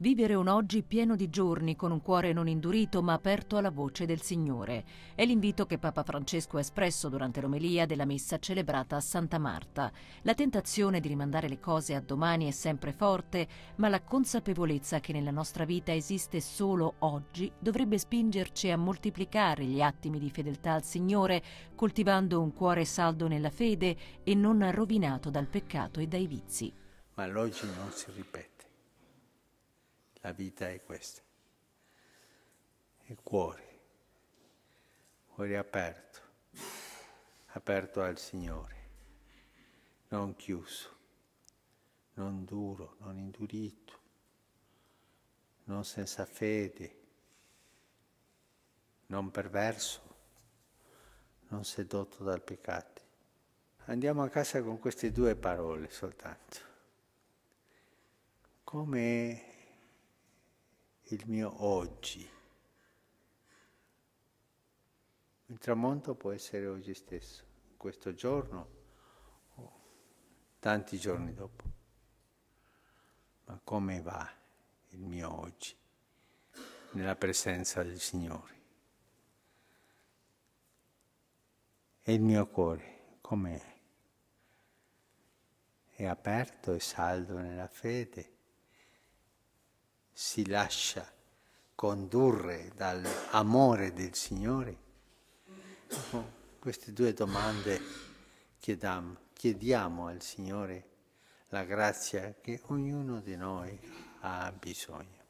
Vivere un oggi pieno di giorni con un cuore non indurito ma aperto alla voce del Signore. È l'invito che Papa Francesco ha espresso durante l'omelia della messa celebrata a Santa Marta. La tentazione di rimandare le cose a domani è sempre forte, ma la consapevolezza che nella nostra vita esiste solo oggi dovrebbe spingerci a moltiplicare gli attimi di fedeltà al Signore, coltivando un cuore saldo nella fede e non rovinato dal peccato e dai vizi. Ma l'oggi non si ripete la vita è questa. Il cuore, cuore aperto, aperto al Signore, non chiuso, non duro, non indurito, non senza fede, non perverso, non sedotto dal peccato. Andiamo a casa con queste due parole soltanto. Come il mio oggi. Il tramonto può essere oggi stesso, questo giorno o tanti giorni dopo. Ma come va il mio oggi nella presenza del Signore? E il mio cuore com'è? È aperto e saldo nella fede? si lascia condurre dall'amore del Signore? Oh, queste due domande chiediamo, chiediamo al Signore la grazia che ognuno di noi ha bisogno.